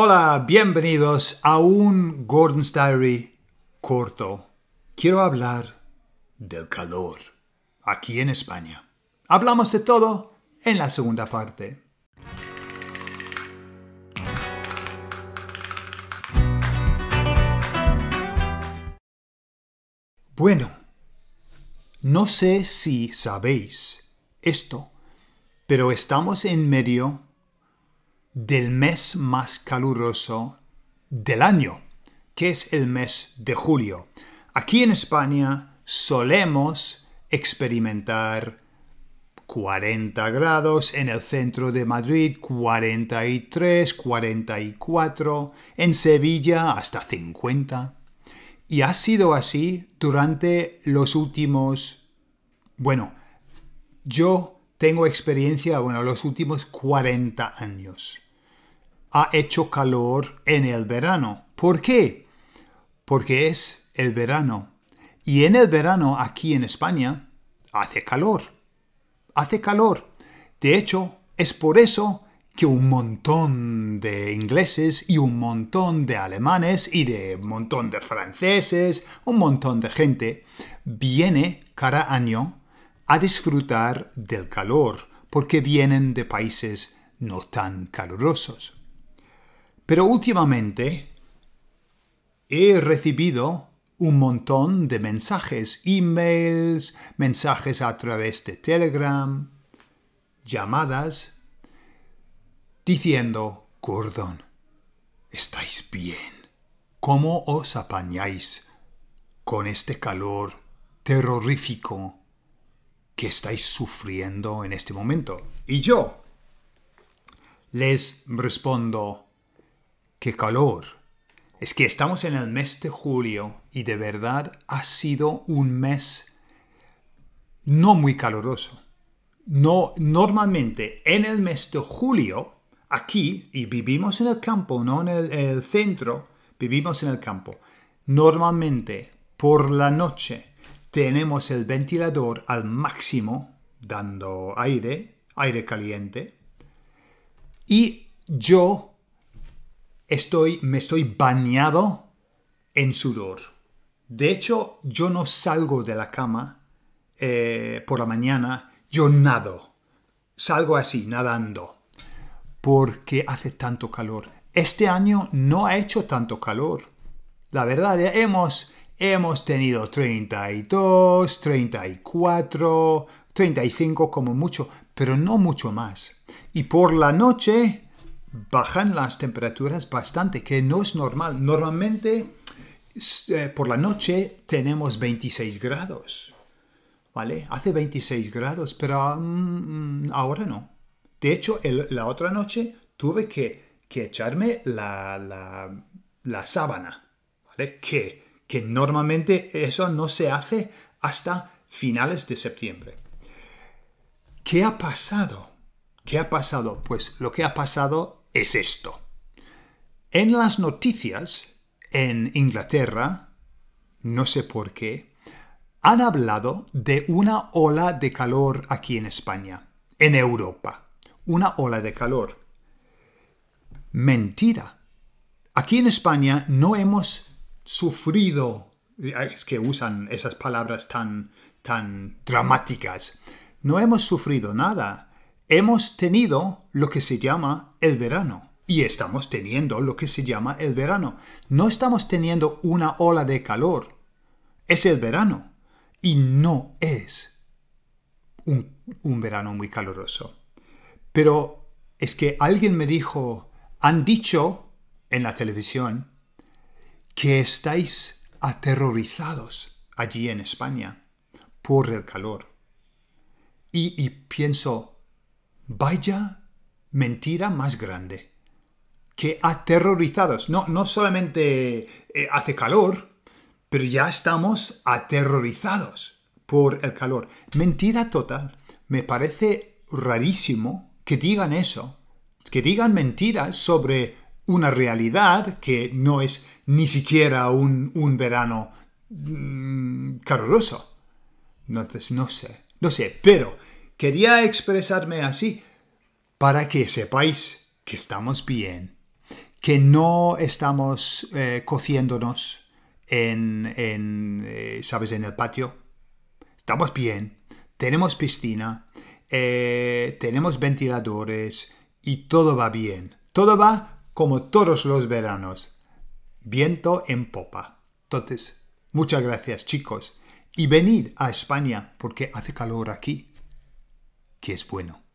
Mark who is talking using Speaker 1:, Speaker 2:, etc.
Speaker 1: Hola, bienvenidos a un Gordon's Diary corto. Quiero hablar del calor aquí en España. Hablamos de todo en la segunda parte. Bueno, no sé si sabéis esto, pero estamos en medio del mes más caluroso del año, que es el mes de julio. Aquí en España solemos experimentar 40 grados, en el centro de Madrid 43, 44, en Sevilla hasta 50. Y ha sido así durante los últimos, bueno, yo tengo experiencia, bueno, los últimos 40 años ha hecho calor en el verano. ¿Por qué? Porque es el verano. Y en el verano aquí en España hace calor. Hace calor. De hecho, es por eso que un montón de ingleses y un montón de alemanes y de un montón de franceses, un montón de gente, viene cada año a disfrutar del calor, porque vienen de países no tan calurosos. Pero últimamente he recibido un montón de mensajes, emails, mensajes a través de Telegram, llamadas, diciendo, Gordon, estáis bien. ¿Cómo os apañáis con este calor terrorífico que estáis sufriendo en este momento? Y yo les respondo, ¡Qué calor! Es que estamos en el mes de julio y de verdad ha sido un mes no muy caluroso. No, normalmente en el mes de julio, aquí, y vivimos en el campo, no en el centro, vivimos en el campo. Normalmente por la noche tenemos el ventilador al máximo, dando aire, aire caliente. Y yo estoy, me estoy bañado en sudor. De hecho, yo no salgo de la cama eh, por la mañana, yo nado. Salgo así, nadando, porque hace tanto calor. Este año no ha hecho tanto calor. La verdad, eh, hemos, hemos tenido 32, 34, 35 como mucho, pero no mucho más. Y por la noche bajan las temperaturas bastante, que no es normal. Normalmente eh, por la noche tenemos 26 grados, ¿vale? Hace 26 grados, pero mm, mm, ahora no. De hecho, la otra noche tuve que, echarme la, sábana, ¿vale? Que, que normalmente eso no se hace hasta finales de septiembre. ¿Qué ha pasado? ¿Qué ha pasado? Pues lo que ha pasado es esto. En las noticias, en Inglaterra, no sé por qué, han hablado de una ola de calor aquí en España, en Europa. Una ola de calor. Mentira. Aquí en España no hemos sufrido, es que usan esas palabras tan, tan dramáticas, no hemos sufrido nada. Hemos tenido lo que se llama el verano. Y estamos teniendo lo que se llama el verano. No estamos teniendo una ola de calor. Es el verano. Y no es un, verano muy caluroso. Pero es que alguien me dijo, han dicho en la televisión que estáis aterrorizados allí en España por el calor. Y, y pienso, vaya mentira más grande que aterrorizados. No, no solamente eh, hace calor, pero ya estamos aterrorizados por el calor. Mentira total. Me parece rarísimo que digan eso, que digan mentiras sobre una realidad que no es ni siquiera un, verano mm, caluroso. Entonces, pues no sé, no sé, pero quería expresarme así para que sepáis que estamos bien, que no estamos eh, cociéndonos en, eh, ¿sabes?, en el patio. Estamos bien, tenemos piscina, eh, tenemos ventiladores y todo va bien. Todo va como todos los veranos. Viento en popa. Entonces, muchas gracias chicos y venid a España porque hace calor aquí, que es bueno.